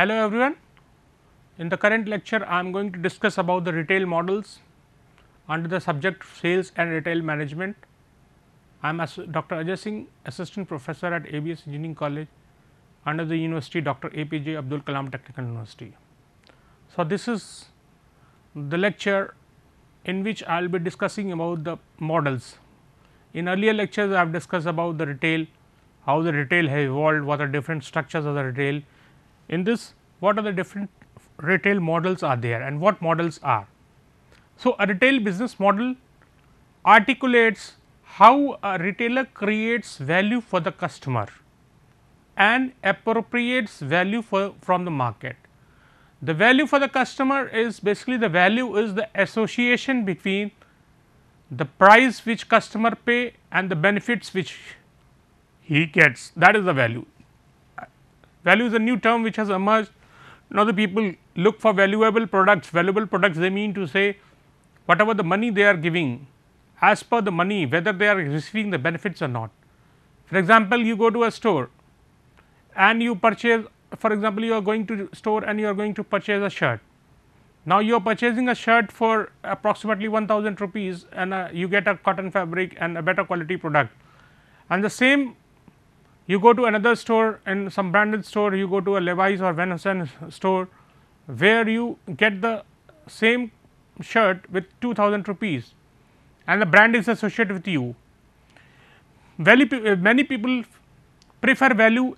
Hello everyone, in the current lecture I am going to discuss about the retail models under the subject sales and retail management. I am Dr. Ajay Singh, Assistant Professor at ABS Engineering College under the University Dr. APJ Abdul Kalam Technical University. So, this is the lecture in which I will be discussing about the models. In earlier lectures I have discussed about the retail, how the retail have evolved, what are different structures of the retail. In this what are the different retail models are there and what models are. So, a retail business model articulates how a retailer creates value for the customer and appropriates value for, from the market. The value for the customer is basically the value is the association between the price which customer pay and the benefits which he gets that is the value. Value is a new term which has emerged now, the people look for valuable products, valuable products they mean to say whatever the money they are giving as per the money whether they are receiving the benefits or not. For example, you go to a store and you purchase for example, you are going to store and you are going to purchase a shirt. Now, you are purchasing a shirt for approximately 1000 rupees and uh, you get a cotton fabric and a better quality product. And the same you go to another store and some branded store, you go to a Levi's or Venison store, where you get the same shirt with 2000 rupees and the brand is associated with you. Uh, many people prefer value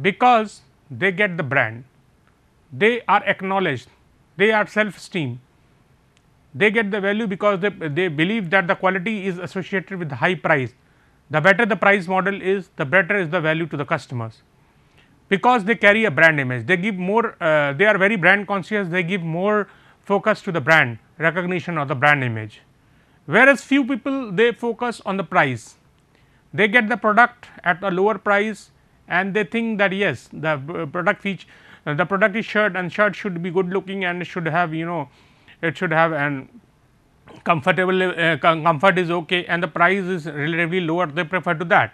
because they get the brand, they are acknowledged, they are self esteem. They get the value because they, they believe that the quality is associated with high price the better the price model is, the better is the value to the customers because they carry a brand image. They give more, uh, they are very brand conscious, they give more focus to the brand recognition or the brand image. Whereas, few people they focus on the price. They get the product at a lower price and they think that yes, the uh, product feature, uh, the product is shirt and shirt should be good looking and should have you know, it should have an comfortable uh, comfort is okay and the price is relatively lower they prefer to that.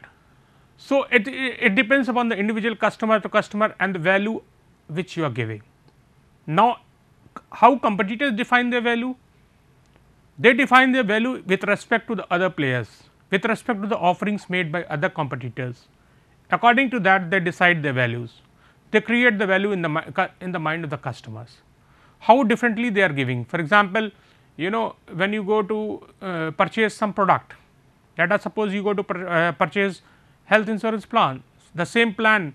So, it, it depends upon the individual customer to customer and the value which you are giving. Now, how competitors define their value? They define their value with respect to the other players, with respect to the offerings made by other competitors. According to that, they decide their values. They create the value in the, in the mind of the customers. How differently they are giving. For example, you know when you go to uh, purchase some product let us suppose you go to uh, purchase health insurance plan the same plan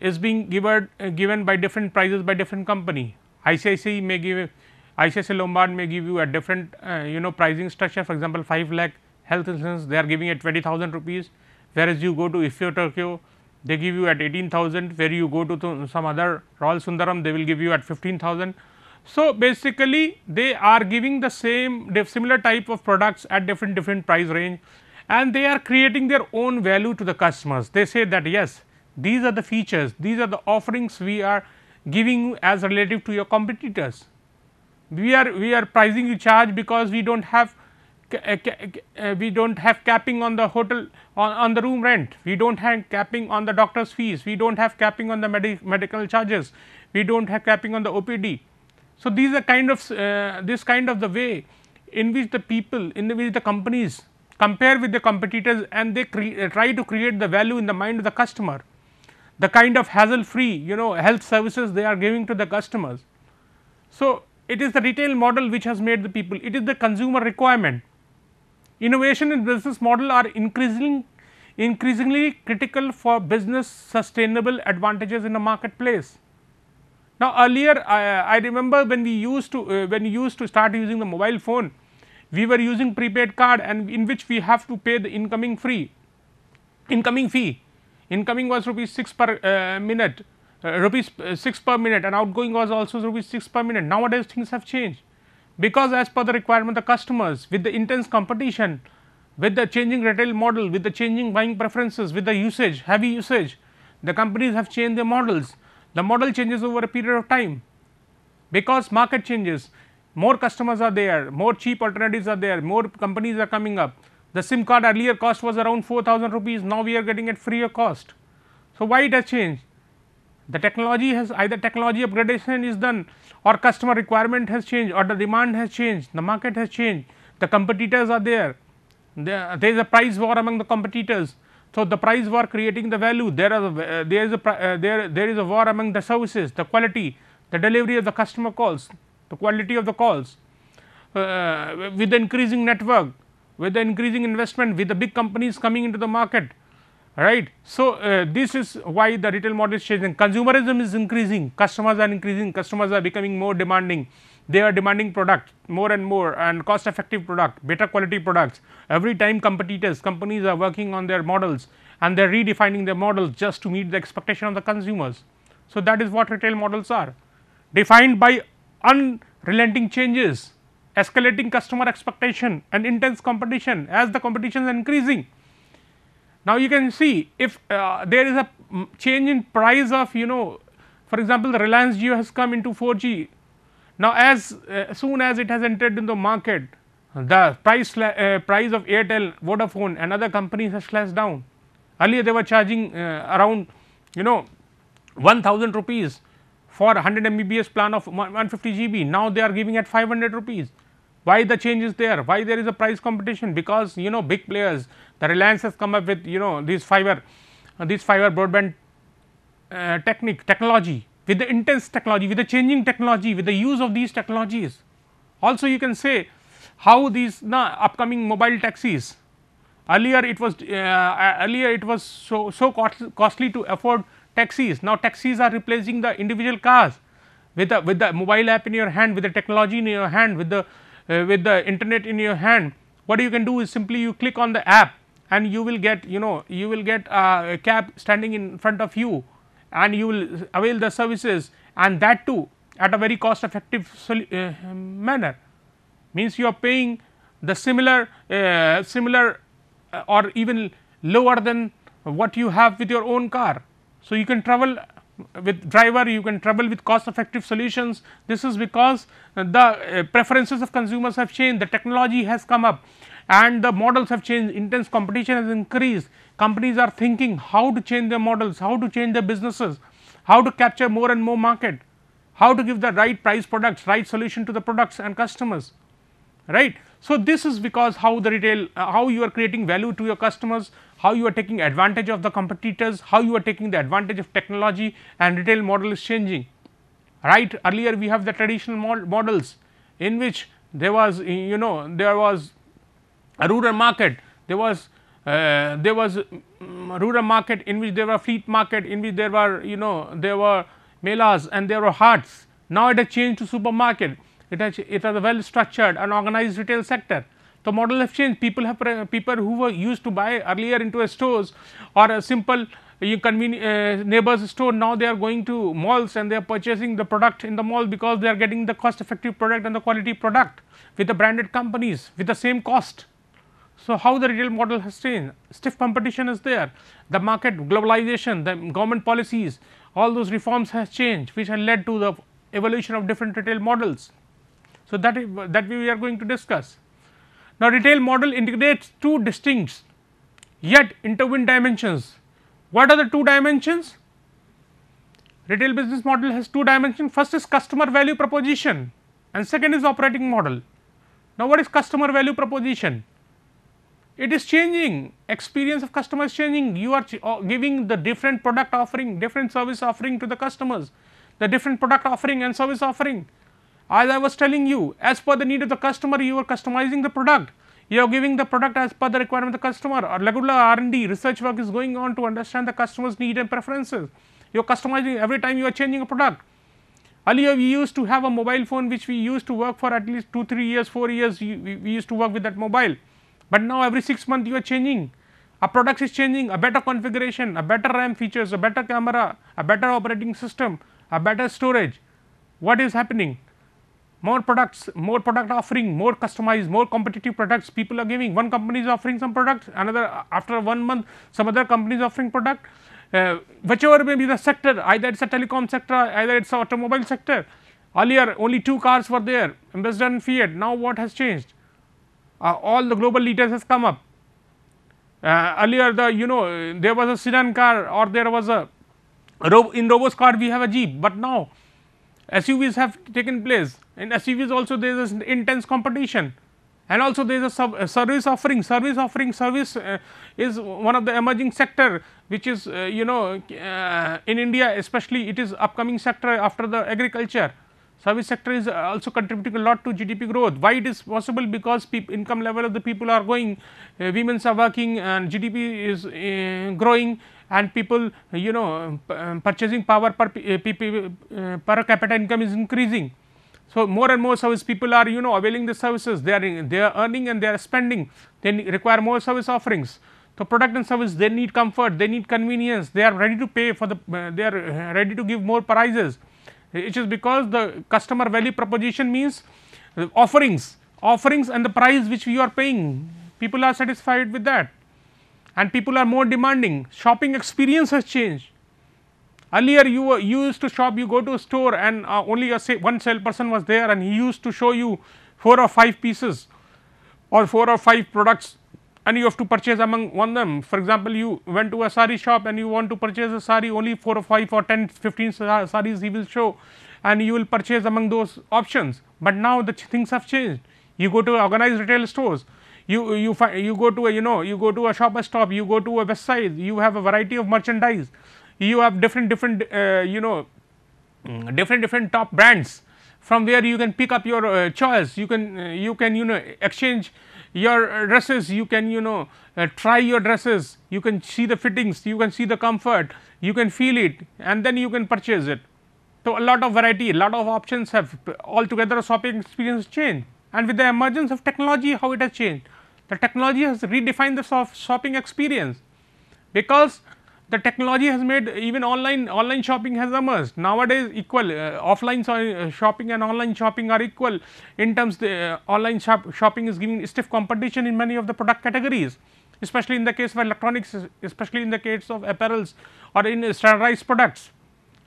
is being given uh, given by different prices by different company ICICI may give ICICI Lombard may give you a different uh, you know pricing structure for example 5 lakh health insurance they are giving at 20000 rupees whereas you go to Ifio Tokyo they give you at 18000 where you go to some other Royal Sundaram they will give you at 15000 so, basically they are giving the same similar type of products at different different price range and they are creating their own value to the customers. They say that yes, these are the features, these are the offerings we are giving you as relative to your competitors. We are we are pricing you charge because we do not have uh, uh, uh, we do not have capping on the hotel on, on the room rent, we do not have capping on the doctor's fees, we do not have capping on the medi medical charges, we do not have capping on the OPD. So, these are kind of uh, this kind of the way in which the people in the which the companies compare with the competitors and they uh, try to create the value in the mind of the customer. The kind of hassle free you know health services they are giving to the customers. So, it is the retail model which has made the people it is the consumer requirement. Innovation in business model are increasing increasingly critical for business sustainable advantages in the marketplace. Now, earlier I, I remember when we used to uh, when we used to start using the mobile phone, we were using prepaid card and in which we have to pay the incoming free, incoming fee. Incoming was rupees 6 per uh, minute, uh, rupees uh, 6 per minute and outgoing was also rupees 6 per minute. Nowadays things have changed because as per the requirement of the customers with the intense competition, with the changing retail model, with the changing buying preferences, with the usage, heavy usage, the companies have changed their models. The model changes over a period of time because market changes, more customers are there, more cheap alternatives are there, more companies are coming up. The SIM card earlier cost was around 4000 rupees, now we are getting it free of cost. So, why it has changed? The technology has either technology upgradation is done or customer requirement has changed or the demand has changed, the market has changed, the competitors are there, there, there is a price war among the competitors. So, the price war creating the value, there are uh, there is a uh, there there is a war among the services, the quality, the delivery of the customer calls, the quality of the calls. Uh, with the increasing network, with the increasing investment, with the big companies coming into the market, right. So, uh, this is why the retail model is changing. Consumerism is increasing, customers are increasing, customers are becoming more demanding they are demanding products more and more and cost effective product, better quality products. Every time competitors, companies are working on their models and they are redefining their models just to meet the expectation of the consumers. So, that is what retail models are defined by unrelenting changes, escalating customer expectation and intense competition as the competition is increasing. Now, you can see if uh, there is a mm, change in price of you know for example, the Reliance Jio has come into 4G now, as uh, soon as it has entered in the market, the price uh, price of Airtel, Vodafone and other companies has slashed down. Earlier they were charging uh, around you know 1000 rupees for 100 Mbps plan of 150 GB. Now, they are giving at 500 rupees. Why the change is there? Why there is a price competition? Because you know big players, the Reliance has come up with you know this fiber, uh, fiber broadband uh, technique technology with the intense technology, with the changing technology, with the use of these technologies. Also you can say how these na, upcoming mobile taxis, earlier it was uh, uh earlier it was so, so costly to afford taxis. Now taxis are replacing the individual cars with the, with the mobile app in your hand, with the technology in your hand, with the, uh, with the internet in your hand. What you can do is simply you click on the app and you will get you know you will get uh, a cab standing in front of you and you will avail the services and that too at a very cost effective uh, manner means you are paying the similar uh, similar uh, or even lower than what you have with your own car. So, you can travel with driver you can travel with cost effective solutions this is because the uh, preferences of consumers have changed the technology has come up and the models have changed, intense competition has increased. Companies are thinking how to change their models, how to change their businesses, how to capture more and more market, how to give the right price products, right solution to the products and customers, right. So, this is because how the retail, uh, how you are creating value to your customers, how you are taking advantage of the competitors, how you are taking the advantage of technology and retail model is changing, right. Earlier we have the traditional mod models in which there was you know there was a rural market there was uh, there was mm, rural market in which there were fleet market in which there were you know there were melas and there were huts. now it has changed to supermarket it has it has a well structured and organized retail sector the model has changed people have uh, people who were used to buy earlier into a stores or a simple you uh, convenient uh, neighbors store now they are going to malls and they are purchasing the product in the mall because they are getting the cost effective product and the quality product with the branded companies with the same cost so, how the retail model has changed? Stiff competition is there, the market globalization, the government policies, all those reforms has changed which have led to the evolution of different retail models. So, that that we are going to discuss. Now, retail model integrates two distinct yet intertwined dimensions. What are the two dimensions? Retail business model has two dimensions. First is customer value proposition and second is operating model. Now, what is customer value proposition? it is changing experience of customer is changing you are ch uh, giving the different product offering different service offering to the customers the different product offering and service offering as i was telling you as per the need of the customer you are customizing the product you are giving the product as per the requirement of the customer or regular r&d research work is going on to understand the customer's need and preferences you are customizing every time you are changing a product Earlier, we used to have a mobile phone which we used to work for at least 2, 3 years, 4 years, we, we used to work with that mobile. But now every 6 months you are changing, a product is changing, a better configuration, a better RAM features, a better camera, a better operating system, a better storage. What is happening? More products, more product offering, more customized, more competitive products people are giving. One company is offering some product, another after one month some other company is offering product. Uh, whichever may be the sector, either it is a telecom sector, either it is automobile sector. Earlier only two cars were there, Ambassador and Fiat. Now what has changed? uh, all the global leaders has come up. Uh, earlier the you know there was a sedan car or there was a in robos car we have a jeep, but now SUVs have taken place in SUVs also there is intense competition and also there is a, service offering service offering service uh, is one of the emerging sector which is uh, you know uh, in india especially it is upcoming sector after the agriculture service sector is also contributing a lot to GDP growth. Why it is possible? Because income level of the people are going, uh, are working and GDP is uh, growing and people uh, you know um, purchasing power per, uh, uh, per capita income is increasing. So, more and more service people are you know availing the services they are they are earning and they are spending they require more service offerings. So, product and service they need comfort they need convenience they are ready to pay for the uh, they are ready to give more prices it is because the customer value proposition means offerings, offerings and the price which you are paying, people are satisfied with that and people are more demanding. Shopping experience has changed. Earlier you, were, you used to shop, you go to a store and uh, only a say one salesperson was there and he used to show you 4 or 5 pieces or 4 or 5 products and you have to purchase among one them. For example, you went to a sari shop and you want to purchase a sari only 4 or 5 or 10, 15 saris he will show and you will purchase among those options. But now the things have changed. You go to organized retail stores, you, you, you go to a you know, you go to a shop a stop, you go to a website. you have a variety of merchandise, you have different, different uh, you know, mm, different, different top brands from where you can pick up your uh, choice, you can, uh, you can you know exchange your dresses you can you know uh, try your dresses, you can see the fittings, you can see the comfort, you can feel it and then you can purchase it. So, a lot of variety, a lot of options have altogether shopping experience changed and with the emergence of technology how it has changed. The technology has redefined the shopping experience because the technology has made even online online shopping has emerged nowadays equal uh, offline so, uh, shopping and online shopping are equal in terms the uh, online shop shopping is giving stiff competition in many of the product categories especially in the case of electronics especially in the case of apparels or in standardized products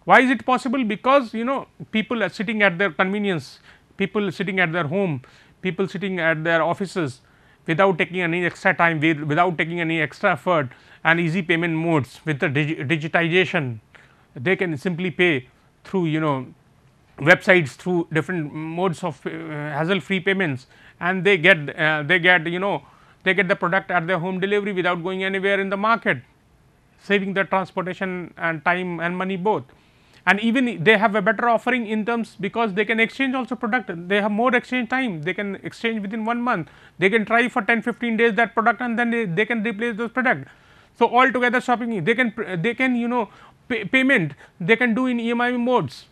why is it possible because you know people are sitting at their convenience people sitting at their home people sitting at their offices without taking any extra time, without taking any extra effort and easy payment modes with the digi digitization, they can simply pay through you know websites through different modes of uh, hassle free payments and they get uh, they get you know they get the product at their home delivery without going anywhere in the market saving the transportation and time and money both and even they have a better offering in terms because they can exchange also product they have more exchange time they can exchange within one month they can try for 10 15 days that product and then they, they can replace those product so altogether shopping they can they can you know pay, payment they can do in emi modes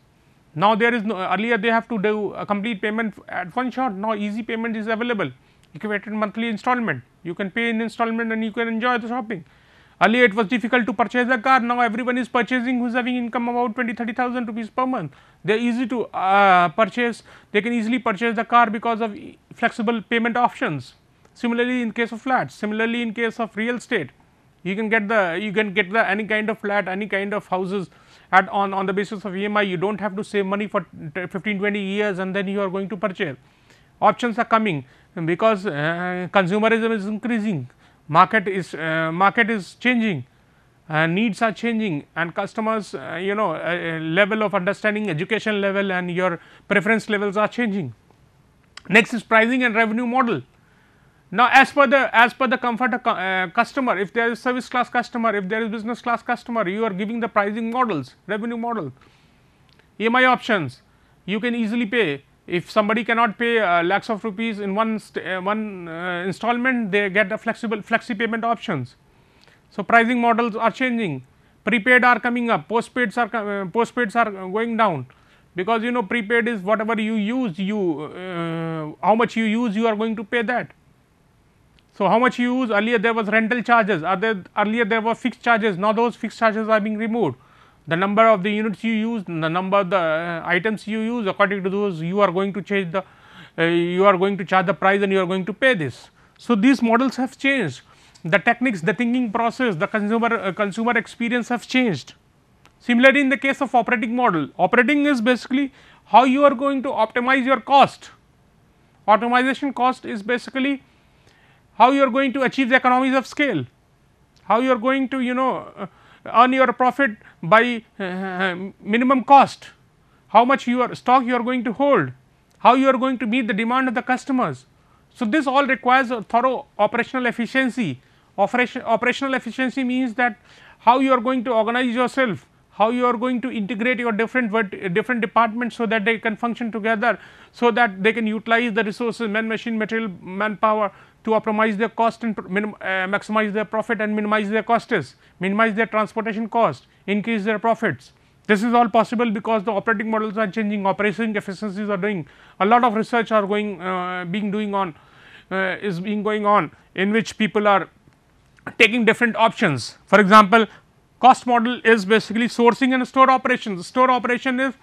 now there is no earlier they have to do a complete payment at one shot now easy payment is available equated monthly installment you can pay in installment and you can enjoy the shopping Earlier it was difficult to purchase a car, now everyone is purchasing who is having income about 20 30000 rupees per month. They are easy to uh, purchase, they can easily purchase the car because of flexible payment options. Similarly, in case of flats, similarly in case of real estate, you can get the you can get the any kind of flat, any kind of houses at on, on the basis of EMI, you do not have to save money for 15 20 years and then you are going to purchase. Options are coming because uh, consumerism is increasing market is uh, market is changing uh, needs are changing and customers uh, you know uh, uh, level of understanding education level and your preference levels are changing next is pricing and revenue model now as per the as per the comfort uh, customer if there is service class customer if there is business class customer you are giving the pricing models revenue model emi options you can easily pay if somebody cannot pay uh, lakhs of rupees in one uh, one uh, installment, they get the flexible flexi payment options. So, pricing models are changing, prepaid are coming up, postpaids are uh, postpaids are going down because you know prepaid is whatever you use you uh, how much you use you are going to pay that. So, how much you use earlier there was rental charges earlier there were fixed charges now those fixed charges are being removed the number of the units you use, the number of the uh, items you use according to those you are going to change the uh, you are going to charge the price and you are going to pay this. So, these models have changed the techniques, the thinking process, the consumer uh, consumer experience have changed. Similarly, in the case of operating model, operating is basically how you are going to optimize your cost. Optimization cost is basically how you are going to achieve the economies of scale, how you are going to you know uh, earn your profit by uh, minimum cost, how much your stock you are going to hold, how you are going to meet the demand of the customers. So, this all requires a thorough operational efficiency. Operation, operational efficiency means that how you are going to organize yourself, how you are going to integrate your different different departments so that they can function together, so that they can utilize the resources, man, machine, material, manpower, to optimize their cost and uh, uh, maximize their profit and minimize their costs, minimize their transportation cost, increase their profits. This is all possible because the operating models are changing, operating efficiencies are doing. A lot of research are going, uh, being doing on, uh, is being going on in which people are taking different options. For example, cost model is basically sourcing and store operations. Store operation is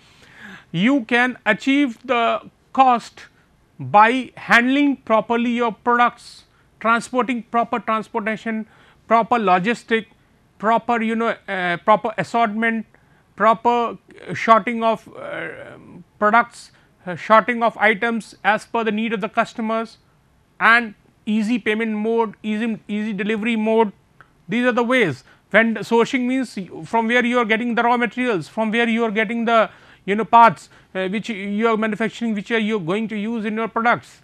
you can achieve the cost by handling properly your products, transporting proper transportation, proper logistic, proper you know uh, proper assortment, proper uh, shorting of uh, products, uh, shorting of items as per the need of the customers and easy payment mode, easy, easy delivery mode. These are the ways when sourcing means from where you are getting the raw materials, from where you are getting the you know parts uh, which you are manufacturing which are you are going to use in your products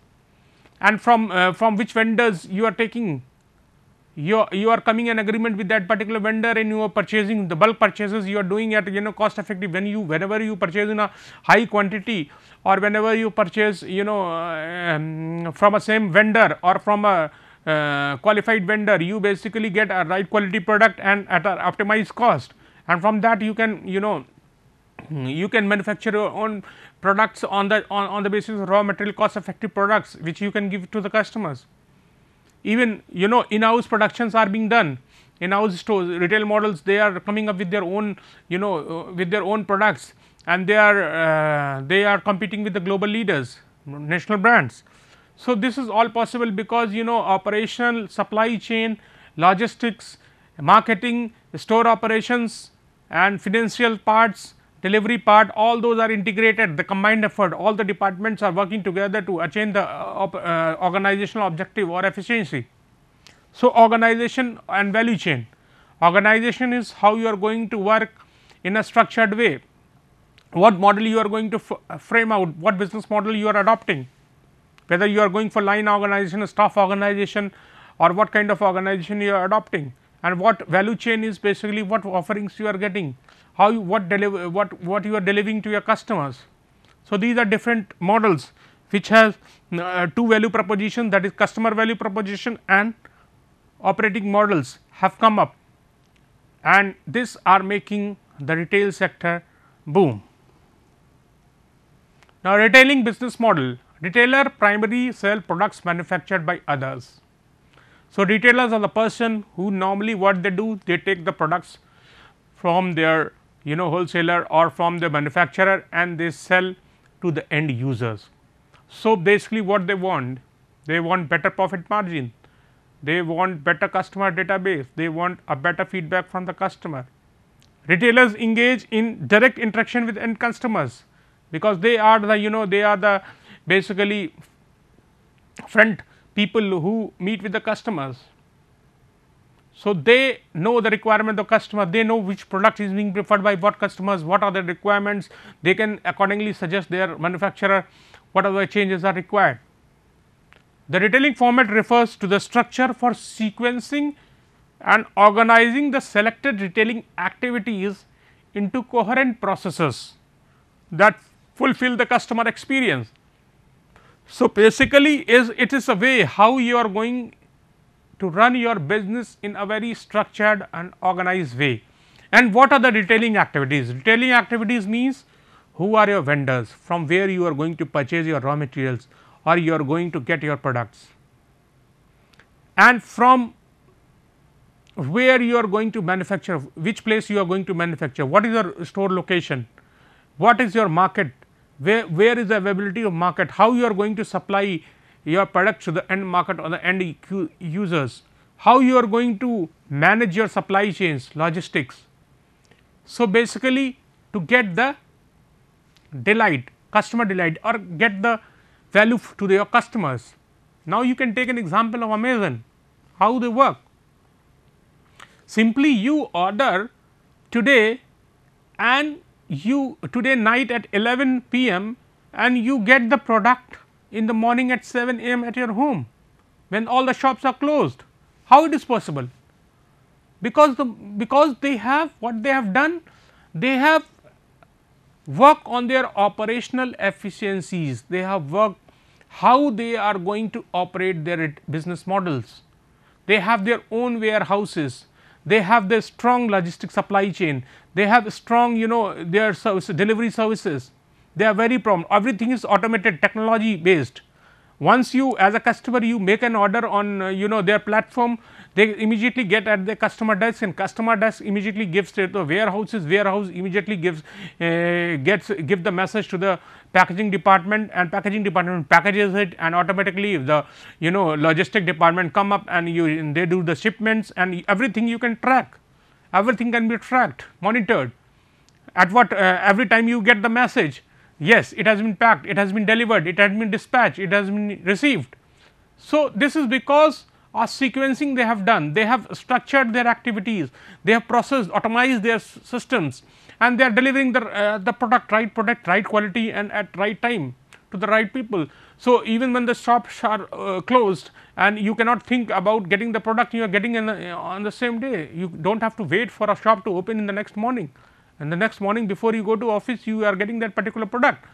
and from uh, from which vendors you are taking you are, you are coming an agreement with that particular vendor and you are purchasing the bulk purchases you are doing at you know cost effective when you whenever you purchase in a high quantity or whenever you purchase you know uh, um, from a same vendor or from a uh, qualified vendor you basically get a right quality product and at an optimized cost and from that you can you know you can manufacture your own products on the on, on the basis of raw material cost effective products which you can give to the customers. Even you know in house productions are being done in house stores retail models they are coming up with their own you know uh, with their own products and they are uh, they are competing with the global leaders national brands. So, this is all possible because you know operational supply chain logistics marketing store operations and financial parts delivery part, all those are integrated, the combined effort, all the departments are working together to attain the uh, uh, organizational objective or efficiency. So, organization and value chain. Organization is how you are going to work in a structured way, what model you are going to uh, frame out, what business model you are adopting, whether you are going for line organization, staff organization or what kind of organization you are adopting and what value chain is basically what offerings you are getting how you what deliver what what you are delivering to your customers. So, these are different models which has uh, two value proposition that is customer value proposition and operating models have come up and this are making the retail sector boom. Now, retailing business model retailer primary sell products manufactured by others. So, retailers are the person who normally what they do they take the products from their you know wholesaler or from the manufacturer and they sell to the end users. So, basically what they want, they want better profit margin, they want better customer database, they want a better feedback from the customer. Retailers engage in direct interaction with end customers, because they are the you know they are the basically front people who meet with the customers so, they know the requirement of customer, they know which product is being preferred by what customers, what are the requirements, they can accordingly suggest their manufacturer what are the changes are required. The retailing format refers to the structure for sequencing and organizing the selected retailing activities into coherent processes that fulfill the customer experience. So, basically is it is a way how you are going to run your business in a very structured and organized way. And what are the retailing activities? Retailing activities means who are your vendors, from where you are going to purchase your raw materials or you are going to get your products and from where you are going to manufacture, which place you are going to manufacture, what is your store location, what is your market, where, where is the availability of market, how you are going to supply your products to the end market or the end users, how you are going to manage your supply chains logistics. So, basically to get the delight customer delight or get the value to the, your customers. Now, you can take an example of Amazon how they work. Simply you order today and you today night at 11 pm and you get the product in the morning at 7 am at your home when all the shops are closed. How it is possible? Because, the, because they have what they have done, they have worked on their operational efficiencies, they have worked how they are going to operate their business models. They have their own warehouses, they have their strong logistic supply chain, they have strong you know their service, delivery services they are very prompt everything is automated technology based. Once you as a customer you make an order on uh, you know their platform they immediately get at the customer desk and customer desk immediately gives to the warehouses warehouse immediately gives uh, gets give the message to the packaging department and packaging department packages it and automatically the you know logistic department come up and you and they do the shipments and everything you can track everything can be tracked monitored at what uh, every time you get the message Yes, it has been packed, it has been delivered, it has been dispatched, it has been received. So, this is because of sequencing they have done, they have structured their activities, they have processed, automated their systems and they are delivering the, uh, the product, right product, right quality and at right time to the right people. So, even when the shops are uh, closed and you cannot think about getting the product you are getting the, uh, on the same day, you do not have to wait for a shop to open in the next morning and the next morning before you go to office you are getting that particular product.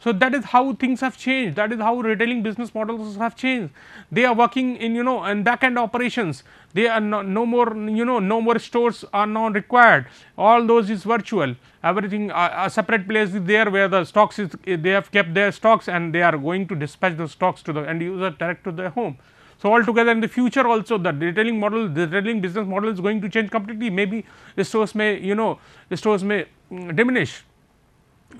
So, that is how things have changed that is how retailing business models have changed. They are working in you know in back end operations they are no, no more you know no more stores are now required all those is virtual everything uh, a separate place is there where the stocks is they have kept their stocks and they are going to dispatch those stocks to the end user direct to their home. So, altogether in the future also the retailing model, the retailing business model is going to change completely maybe the stores may you know the stores may um, diminish.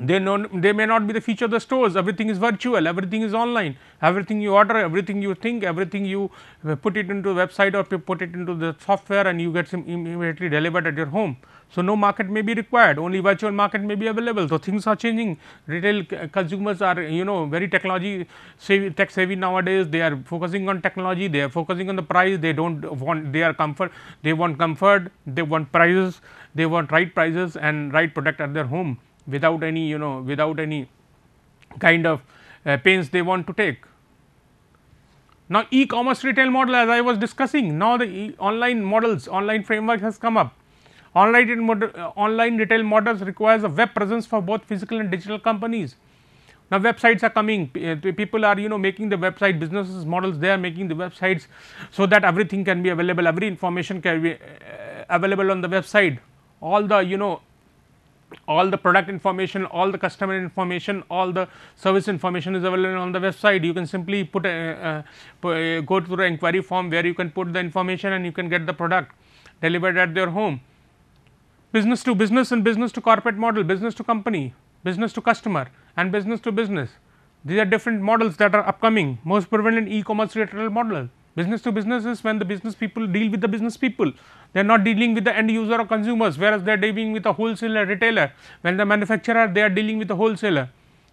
They, know, they may not be the future of the stores, everything is virtual, everything is online, everything you order, everything you think, everything you uh, put it into website or put it into the software and you get some immediately delivered at your home. So, no market may be required only virtual market may be available. So, things are changing retail consumers are you know very technology savvy, tech savvy nowadays they are focusing on technology they are focusing on the price they do not want they are comfort they want comfort they want prices they want right prices and right product at their home without any you know without any kind of uh, pains they want to take. Now, e-commerce retail model as I was discussing, now the e online models, online framework has come up. Online, model, uh, online retail models requires a web presence for both physical and digital companies. Now, websites are coming, uh, people are you know making the website businesses models, they are making the websites so that everything can be available, every information can be uh, available on the website, all the you know all the product information, all the customer information, all the service information is available on the website. You can simply put a, uh, go through an inquiry form where you can put the information and you can get the product delivered at their home business to business and business to corporate model, business to company, business to customer and business to business. These are different models that are upcoming, most prevalent e-commerce retail model. Business to business is when the business people deal with the business people. They are not dealing with the end user or consumers, whereas they are dealing with a wholesaler, retailer. When the manufacturer, they are dealing with a wholesaler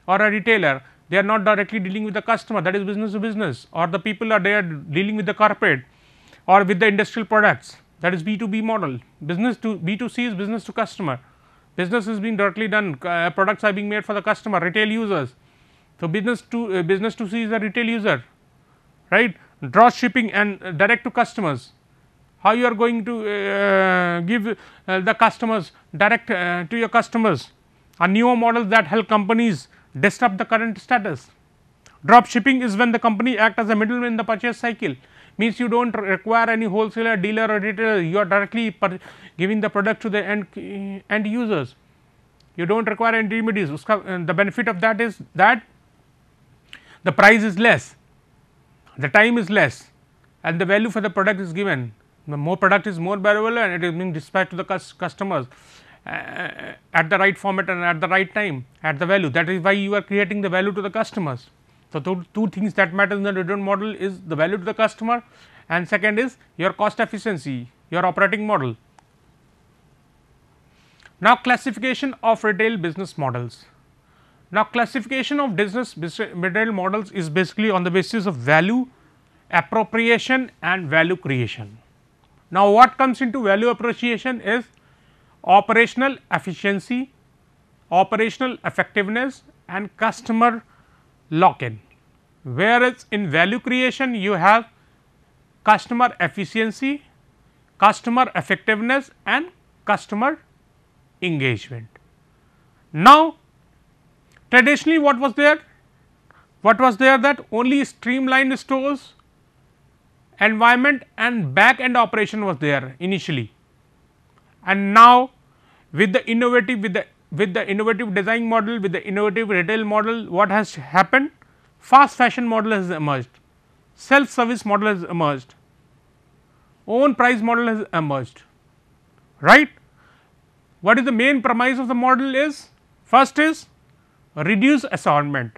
or a retailer. They are not directly dealing with the customer, that is business to business, or the people are there are dealing with the corporate or with the industrial products that is B2B model. Business to B2C is business to customer. Business is being directly done, uh, products are being made for the customer, retail users. So, business to uh, business to C is a retail user, right? Drop shipping and uh, direct to customers. How you are going to uh, give uh, the customers direct uh, to your customers? A newer model that help companies disrupt the current status. Drop shipping is when the company act as a middleman in the purchase cycle means you do not require any wholesaler, dealer or retailer, you are directly giving the product to the end, end users. You do not require any remedies, uh, the benefit of that is that the price is less, the time is less and the value for the product is given. The more product is more valuable and it is being dispatched to the customers uh, at the right format and at the right time at the value that is why you are creating the value to the customers. So, two, two things that matter in the return model is the value to the customer and second is your cost efficiency, your operating model. Now, classification of retail business models. Now, classification of business retail models is basically on the basis of value appropriation and value creation. Now, what comes into value appreciation is operational efficiency, operational effectiveness and customer lock in. Whereas, in value creation you have customer efficiency, customer effectiveness and customer engagement. Now, traditionally what was there? What was there that only streamlined stores, environment and back end operation was there initially. And now, with the innovative, with the with the innovative design model, with the innovative retail model, what has happened? Fast fashion model has emerged, self service model has emerged, own price model has emerged, right. What is the main premise of the model is? First is reduce assortment.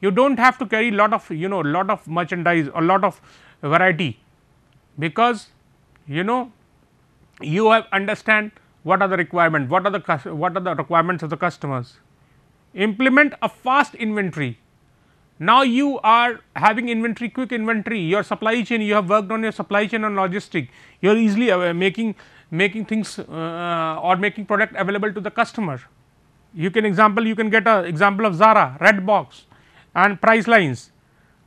You do not have to carry lot of you know lot of merchandise or lot of variety, because you know you have understand what are the requirement, what are the, what are the requirements of the customers. Implement a fast inventory. Now, you are having inventory, quick inventory, your supply chain, you have worked on your supply chain and logistic, you are easily making, making things uh, uh, or making product available to the customer. You can example, you can get a example of Zara, Red Box, and price lines.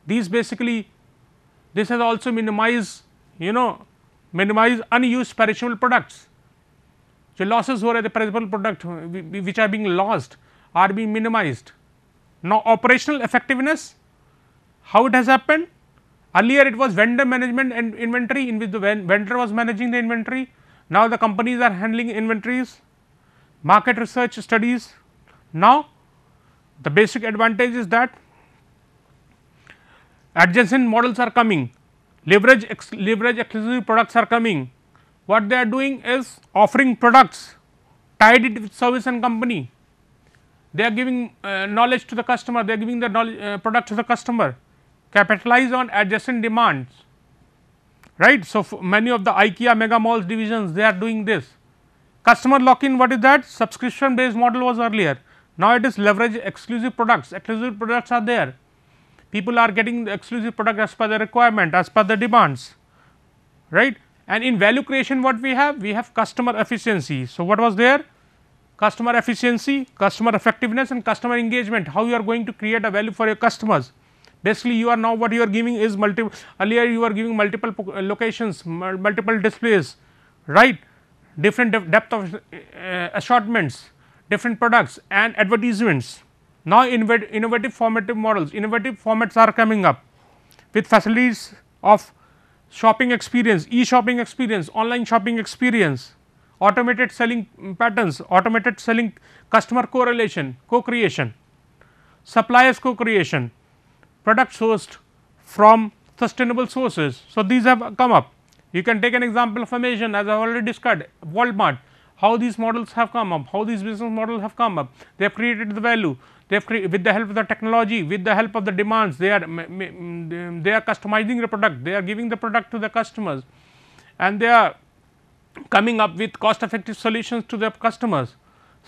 These basically, this has also minimize, you know, minimize unused perishable products. So, losses over the principal product uh, which are being lost are being minimized. Now, operational effectiveness how it has happened earlier it was vendor management and inventory in which the vendor was managing the inventory now the companies are handling inventories market research studies now the basic advantage is that adjacent models are coming leverage leverage exclusive products are coming what they are doing is offering products tied it with service and company. They are giving uh, knowledge to the customer, they are giving the knowledge, uh, product to the customer, capitalize on adjacent demands, right. So, many of the IKEA mega malls divisions, they are doing this. Customer lock in, what is that? Subscription based model was earlier. Now, it is leverage exclusive products, exclusive products are there. People are getting the exclusive product as per the requirement, as per the demands, right. And in value creation what we have? We have customer efficiency. So, what was there? Customer efficiency, customer effectiveness and customer engagement, how you are going to create a value for your customers. Basically, you are now what you are giving is multiple, earlier you are giving multiple uh, locations, multiple displays, right, different de depth of uh, assortments, different products and advertisements. Now, innovative formative models, innovative formats are coming up with facilities of shopping experience, e-shopping experience, online shopping experience, automated selling patterns, automated selling customer correlation, co-creation, suppliers co-creation, product sourced from sustainable sources. So, these have come up. You can take an example of Amazon, as I have already discussed Walmart, how these models have come up, how these business models have come up. They have created the value, they with the help of the technology, with the help of the demands, they are they are customizing the product, they are giving the product to the customers and they are coming up with cost effective solutions to their customers.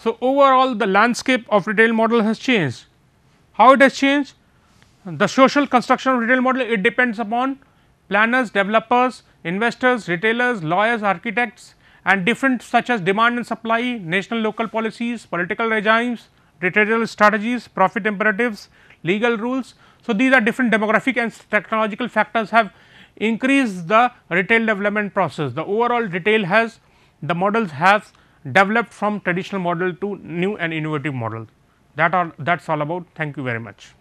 So, overall the landscape of retail model has changed. How it has changed? The social construction of retail model it depends upon planners, developers, investors, retailers, lawyers, architects and different such as demand and supply, national local policies, political regimes, Retail strategies, profit imperatives, legal rules. So, these are different demographic and technological factors have increased the retail development process. The overall retail has the models have developed from traditional model to new and innovative model. That are that is all about. Thank you very much.